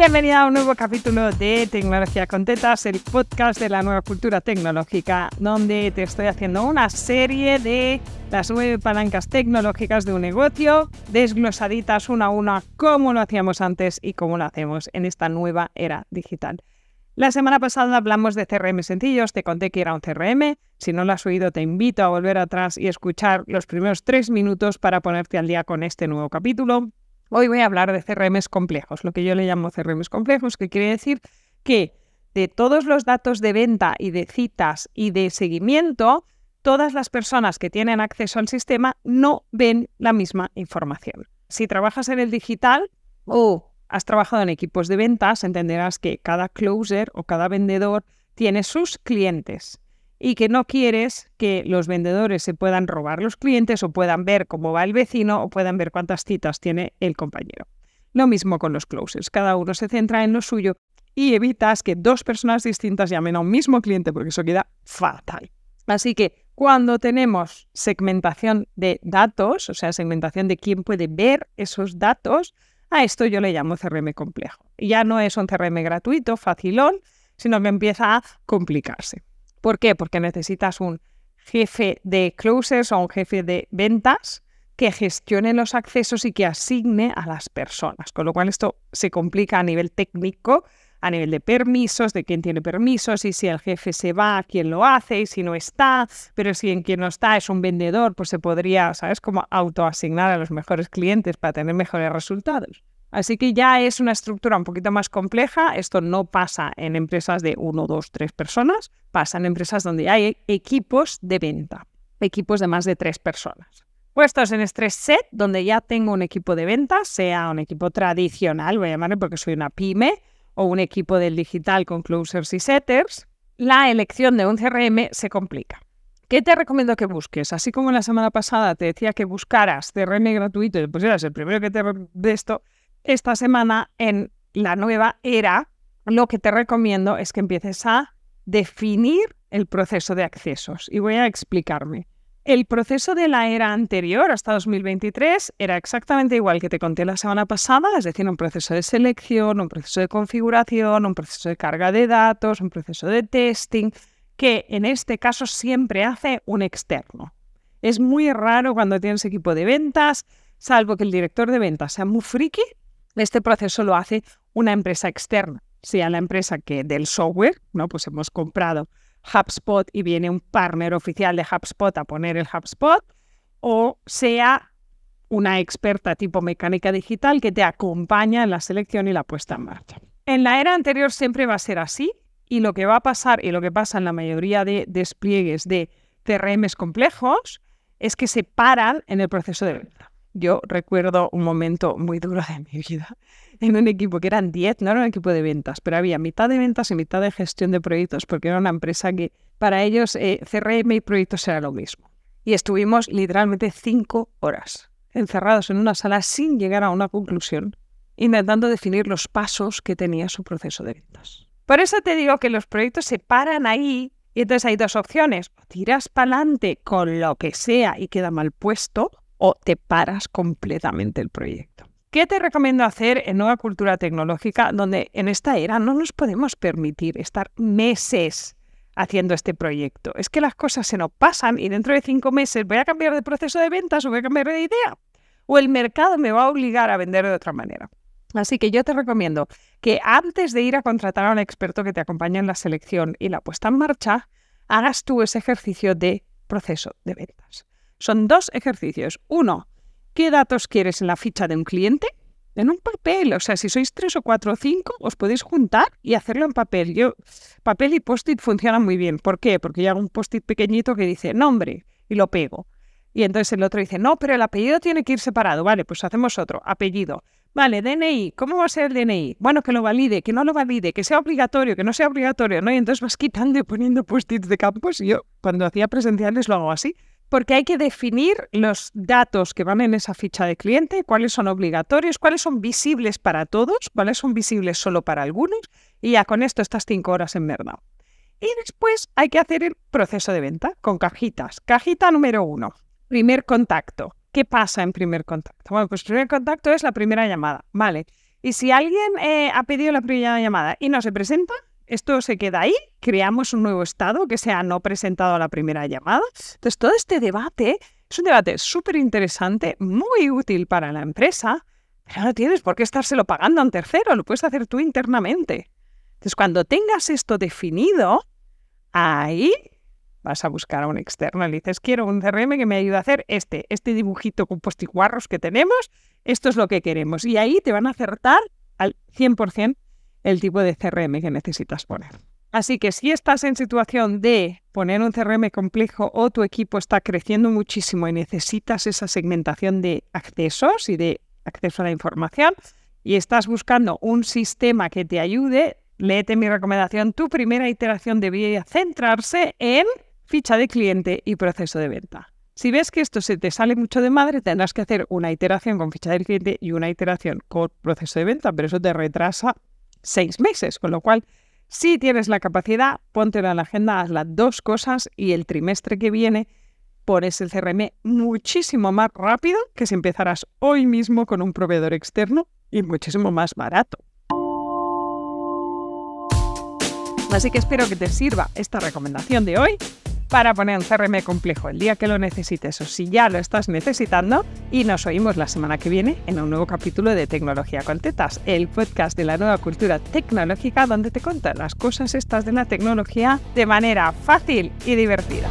Bienvenida a un nuevo capítulo de Tecnología con el podcast de la nueva cultura tecnológica, donde te estoy haciendo una serie de las nueve palancas tecnológicas de un negocio, desglosaditas una a una, como lo hacíamos antes y cómo lo hacemos en esta nueva era digital. La semana pasada hablamos de CRM sencillos, te conté que era un CRM. Si no lo has oído, te invito a volver atrás y escuchar los primeros tres minutos para ponerte al día con este nuevo capítulo. Hoy voy a hablar de CRMs complejos, lo que yo le llamo CRMs complejos, que quiere decir que de todos los datos de venta y de citas y de seguimiento, todas las personas que tienen acceso al sistema no ven la misma información. Si trabajas en el digital o has trabajado en equipos de ventas, entenderás que cada closer o cada vendedor tiene sus clientes y que no quieres que los vendedores se puedan robar los clientes o puedan ver cómo va el vecino o puedan ver cuántas citas tiene el compañero. Lo mismo con los closers, cada uno se centra en lo suyo y evitas que dos personas distintas llamen a un mismo cliente porque eso queda fatal. Así que cuando tenemos segmentación de datos, o sea, segmentación de quién puede ver esos datos, a esto yo le llamo CRM complejo. Ya no es un CRM gratuito, facilón, sino que empieza a complicarse. ¿Por qué? Porque necesitas un jefe de closers o un jefe de ventas que gestione los accesos y que asigne a las personas. Con lo cual esto se complica a nivel técnico, a nivel de permisos, de quién tiene permisos y si el jefe se va, quién lo hace y si no está, pero si en quien no está es un vendedor, pues se podría, ¿sabes?, como autoasignar a los mejores clientes para tener mejores resultados. Así que ya es una estructura un poquito más compleja. Esto no pasa en empresas de uno, dos, tres personas, pasa en empresas donde hay equipos de venta, equipos de más de tres personas. Puestos en Stress Set, donde ya tengo un equipo de venta, sea un equipo tradicional, voy a llamarlo porque soy una pyme, o un equipo del digital con closers y setters, la elección de un CRM se complica. ¿Qué te recomiendo que busques? Así como la semana pasada te decía que buscaras CRM gratuito y eras el primero que te de esto, esta semana en la nueva era, lo que te recomiendo es que empieces a definir el proceso de accesos. Y voy a explicarme. El proceso de la era anterior hasta 2023 era exactamente igual que te conté la semana pasada, es decir, un proceso de selección, un proceso de configuración, un proceso de carga de datos, un proceso de testing, que en este caso siempre hace un externo. Es muy raro cuando tienes equipo de ventas, salvo que el director de ventas sea muy friki, este proceso lo hace una empresa externa, sea la empresa que del software, ¿no? Pues hemos comprado HubSpot y viene un partner oficial de HubSpot a poner el HubSpot, o sea una experta tipo mecánica digital que te acompaña en la selección y la puesta en marcha. En la era anterior siempre va a ser así y lo que va a pasar y lo que pasa en la mayoría de despliegues de TRM complejos es que se paran en el proceso de venta. Yo recuerdo un momento muy duro de mi vida en un equipo que eran 10, no era un equipo de ventas, pero había mitad de ventas y mitad de gestión de proyectos, porque era una empresa que para ellos eh, CRM y proyectos era lo mismo. Y estuvimos literalmente cinco horas encerrados en una sala sin llegar a una conclusión, intentando definir los pasos que tenía su proceso de ventas. Por eso te digo que los proyectos se paran ahí y entonces hay dos opciones. O tiras para adelante con lo que sea y queda mal puesto, o te paras completamente el proyecto. ¿Qué te recomiendo hacer en Nueva Cultura Tecnológica, donde en esta era no nos podemos permitir estar meses haciendo este proyecto? Es que las cosas se nos pasan y dentro de cinco meses voy a cambiar de proceso de ventas o voy a cambiar de idea. O el mercado me va a obligar a vender de otra manera. Así que yo te recomiendo que antes de ir a contratar a un experto que te acompañe en la selección y la puesta en marcha, hagas tú ese ejercicio de proceso de ventas. Son dos ejercicios. Uno, ¿qué datos quieres en la ficha de un cliente? En un papel, o sea, si sois tres o cuatro o cinco, os podéis juntar y hacerlo en papel. Yo, papel y post-it funcionan muy bien. ¿Por qué? Porque yo hago un post-it pequeñito que dice nombre y lo pego. Y entonces el otro dice, no, pero el apellido tiene que ir separado. Vale, pues hacemos otro, apellido. Vale, DNI, ¿cómo va a ser el DNI? Bueno, que lo valide, que no lo valide, que sea obligatorio, que no sea obligatorio, ¿no? Y entonces vas quitando y poniendo post-its de campos. Y yo, cuando hacía presenciales, lo hago así porque hay que definir los datos que van en esa ficha de cliente, cuáles son obligatorios, cuáles son visibles para todos, cuáles son visibles solo para algunos, y ya con esto estas cinco horas en merda. Y después hay que hacer el proceso de venta con cajitas. Cajita número uno, primer contacto. ¿Qué pasa en primer contacto? Bueno, pues primer contacto es la primera llamada, ¿vale? Y si alguien eh, ha pedido la primera llamada y no se presenta, esto se queda ahí, creamos un nuevo Estado que sea no presentado a la primera llamada. Entonces, todo este debate es un debate súper interesante, muy útil para la empresa, pero no tienes por qué estárselo pagando a un tercero, lo puedes hacer tú internamente. Entonces, cuando tengas esto definido, ahí vas a buscar a un externo y dices, quiero un CRM que me ayude a hacer este, este dibujito con postiguarros que tenemos, esto es lo que queremos. Y ahí te van a acertar al 100% el tipo de CRM que necesitas poner. Así que si estás en situación de poner un CRM complejo o tu equipo está creciendo muchísimo y necesitas esa segmentación de accesos y de acceso a la información y estás buscando un sistema que te ayude, léete mi recomendación. Tu primera iteración debería centrarse en ficha de cliente y proceso de venta. Si ves que esto se te sale mucho de madre, tendrás que hacer una iteración con ficha de cliente y una iteración con proceso de venta, pero eso te retrasa seis meses, con lo cual, si tienes la capacidad, ponte en la agenda, las dos cosas y el trimestre que viene pones el CRM muchísimo más rápido que si empezarás hoy mismo con un proveedor externo y muchísimo más barato. Así que espero que te sirva esta recomendación de hoy para poner un CRM complejo el día que lo necesites o si ya lo estás necesitando. Y nos oímos la semana que viene en un nuevo capítulo de Tecnología con Tetas, el podcast de la nueva cultura tecnológica donde te cuentan las cosas estas de la tecnología de manera fácil y divertida.